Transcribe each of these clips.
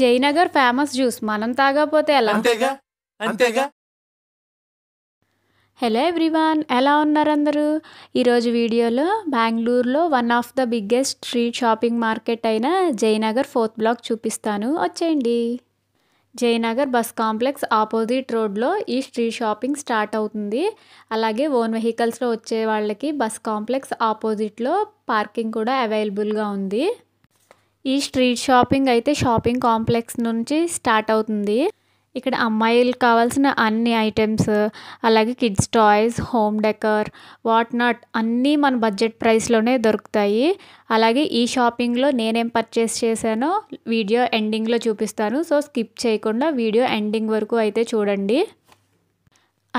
Jayanagar famous juice మనం తాగకపోతే ఎలా అంతేగా హలో ఎవ్రీవాన్ ఎలా ఉన్నారు అందరూ ఈరోజు వీడియోలో బెంగళూరులో one of the biggest street shopping market అయిన జయనగర్ ఫోర్త్ బ్లాక్ చూపిస్తాను వచ్చేయండి జయనగర్ బస్ కాంప్లెక్స్ ఆపోజిట్ రోడ్లో ఈ స్ట్రీట్ షాపింగ్ స్టార్ట్ అవుతుంది అలాగే ఓన్ వెహికల్స్లో వచ్చే వాళ్ళకి బస్ కాంప్లెక్స్ ఆపోజిట్లో పార్కింగ్ కూడా అవైలబుల్గా ఉంది ఈ స్ట్రీట్ షాపింగ్ అయితే షాపింగ్ కాంప్లెక్స్ నుంచి స్టార్ట్ అవుతుంది ఇక్కడ అమ్మాయిలకు కావాల్సిన అన్ని ఐటమ్స్ అలాగే kids toys home decor what not అన్నీ మన బడ్జెట్ ప్రైస్లోనే దొరుకుతాయి అలాగే ఈ షాపింగ్లో నేనేం పర్చేస్ చేశానో వీడియో ఎండింగ్లో చూపిస్తాను సో స్కిప్ చేయకుండా వీడియో ఎండింగ్ వరకు అయితే చూడండి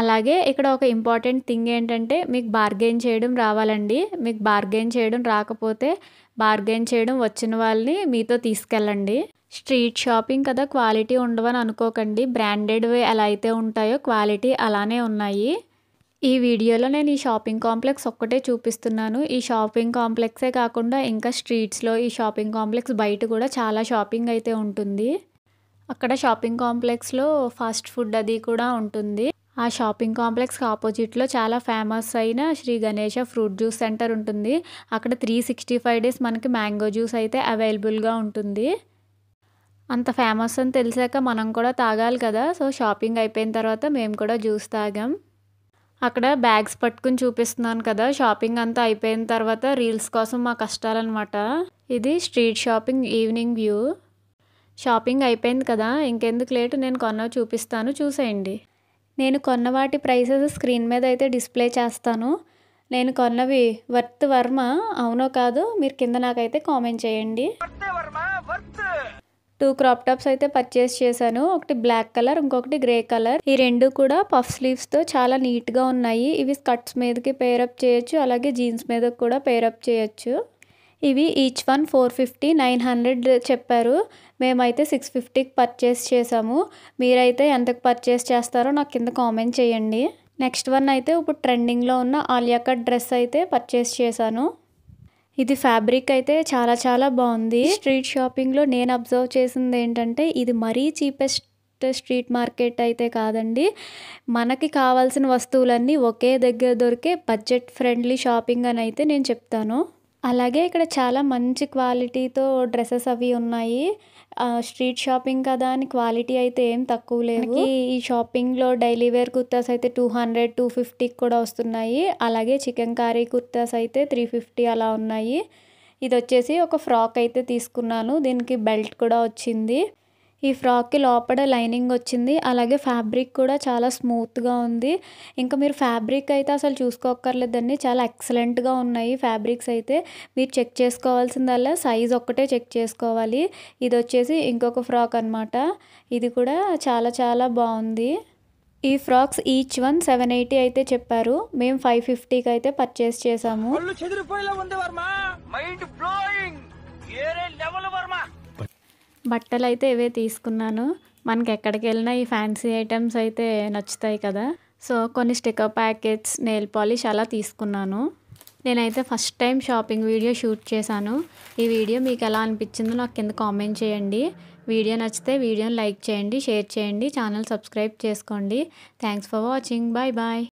అలాగే ఇక్కడ ఒక ఇంపార్టెంట్ థింగ్ ఏంటంటే మీకు బార్గెయిన్ చేయడం రావాలండి మీకు బార్గెయిన్ చేయడం రాకపోతే బార్గెన్ చేయడం వచ్చిన వాళ్ళని మీతో తీసుకెళ్ళండి స్ట్రీట్ షాపింగ్ కదా క్వాలిటీ ఉండవని అనుకోకండి బ్రాండెడ్వి ఎలా అయితే ఉంటాయో క్వాలిటీ అలానే ఉన్నాయి ఈ వీడియోలో నేను ఈ షాపింగ్ కాంప్లెక్స్ ఒక్కటే చూపిస్తున్నాను ఈ షాపింగ్ కాంప్లెక్సే కాకుండా ఇంకా స్ట్రీట్స్లో ఈ షాపింగ్ కాంప్లెక్స్ బయట కూడా చాలా షాపింగ్ అయితే ఉంటుంది అక్కడ షాపింగ్ కాంప్లెక్స్లో ఫాస్ట్ ఫుడ్ అది కూడా ఉంటుంది ఆ షాపింగ్ కాంప్లెక్స్ ఆపోజిట్లో చాలా ఫేమస్ అయిన Shri Ganesha fruit juice centre ఉంటుంది అక్కడ త్రీ సిక్స్టీ ఫైవ్ డేస్ మనకి మ్యాంగో జ్యూస్ అయితే అవైలబుల్గా ఉంటుంది అంత ఫేమస్ అని తెలిసాక మనం కూడా తాగాలి కదా సో షాపింగ్ అయిపోయిన తర్వాత మేము కూడా జ్యూస్ తాగాం అక్కడ బ్యాగ్స్ పట్టుకుని చూపిస్తున్నాను కదా షాపింగ్ అంతా అయిపోయిన తర్వాత రీల్స్ కోసం మా కష్టాలన్నమాట ఇది street shopping evening view shopping అయిపోయింది కదా ఇంకెందుకు లేటు నేను కొన్నవి చూపిస్తాను చూసేయండి నేను కొన్న వాటి ప్రైసెస్ స్క్రీన్ మీద అయితే డిస్ప్లే చేస్తాను నేను కొన్నవి వర్త్ వర్మ అవునో కాదు మీరు కింద నాకైతే కామెంట్ చేయండి టూ క్రాప్ టాప్స్ అయితే పర్చేస్ చేశాను ఒకటి బ్లాక్ కలర్ ఇంకొకటి గ్రే కలర్ ఈ రెండు కూడా పఫ్ స్లీవ్స్తో చాలా నీట్గా ఉన్నాయి ఇవి స్కర్ట్స్ మీదకి పేరప్ చేయొచ్చు అలాగే జీన్స్ మీద కూడా పేరప్ చేయొచ్చు ఇవి each one four fifty nine hundred చెప్పారు మేమైతే సిక్స్ ఫిఫ్టీకి పర్చేస్ చేసాము మీరైతే ఎంతకు పర్చేస్ చేస్తారో నాకు కింద కామెంట్ చేయండి నెక్స్ట్ వన్ అయితే ఇప్పుడు ట్రెండింగ్లో ఉన్న ఆలియా కట్ డ్రెస్ అయితే పర్చేస్ చేశాను ఇది ఫ్యాబ్రిక్ అయితే చాలా చాలా బాగుంది స్ట్రీట్ షాపింగ్లో నేను అబ్జర్వ్ చేసింది ఏంటంటే ఇది మరీ చీపెస్ట్ స్ట్రీట్ మార్కెట్ అయితే కాదండి మనకి కావాల్సిన వస్తువులన్నీ ఒకే దగ్గర దొరికే బడ్జెట్ ఫ్రెండ్లీ షాపింగ్ అని అయితే నేను చెప్తాను అలాగే ఇక్కడ చాలా మంచి క్వాలిటీతో డ్రెస్సెస్ అవి ఉన్నాయి స్ట్రీట్ షాపింగ్ కదా అని క్వాలిటీ అయితే ఏం తక్కువ లేదు ఈ షాపింగ్లో డైలీ వేర్ కుర్తాస్ అయితే టూ హండ్రెడ్ టూ ఫిఫ్టీకి కూడా వస్తున్నాయి అలాగే చికెన్ కర్రీ కుర్తాస్ అయితే త్రీ ఫిఫ్టీ అలా ఉన్నాయి ఇది వచ్చేసి ఒక ఫ్రాక్ అయితే తీసుకున్నాను దీనికి బెల్ట్ కూడా వచ్చింది ఈ ఫ్రాక్కి లోపల లైనింగ్ వచ్చింది అలాగే ఫ్యాబ్రిక్ కూడా చాలా స్మూత్గా ఉంది ఇంకా మీరు ఫ్యాబ్రిక్ అయితే అసలు చూసుకోకర్లేదండి చాలా ఎక్సలెంట్గా ఉన్నాయి ఫ్యాబ్రిక్స్ అయితే మీరు చెక్ చేసుకోవాల్సిందల్లా సైజ్ ఒక్కటే చెక్ చేసుకోవాలి ఇది వచ్చేసి ఇంకొక ఫ్రాక్ అనమాట ఇది కూడా చాలా చాలా బాగుంది ఈ frocks each one seven eighty అయితే చెప్పారు మేము ఫైవ్ ఫిఫ్టీకి అయితే పర్చేస్ చేసాము బట్టలు అయితే ఇవే తీసుకున్నాను మనకి ఎక్కడికి వెళ్ళినా ఈ ఫ్యాన్సీ ఐటమ్స్ అయితే నచ్చుతాయి కదా సో కొన్ని స్టిక్కర్ ప్యాకెట్స్ నెయిల్ పాలిష్ అలా తీసుకున్నాను నేనైతే first time shopping video shoot చేశాను ఈ వీడియో మీకు ఎలా అనిపించిందో నాకు కింద కామెంట్ చేయండి వీడియో నచ్చితే వీడియోని లైక్ చేయండి షేర్ చేయండి ఛానల్ సబ్స్క్రైబ్ చేసుకోండి thanks for watching bye bye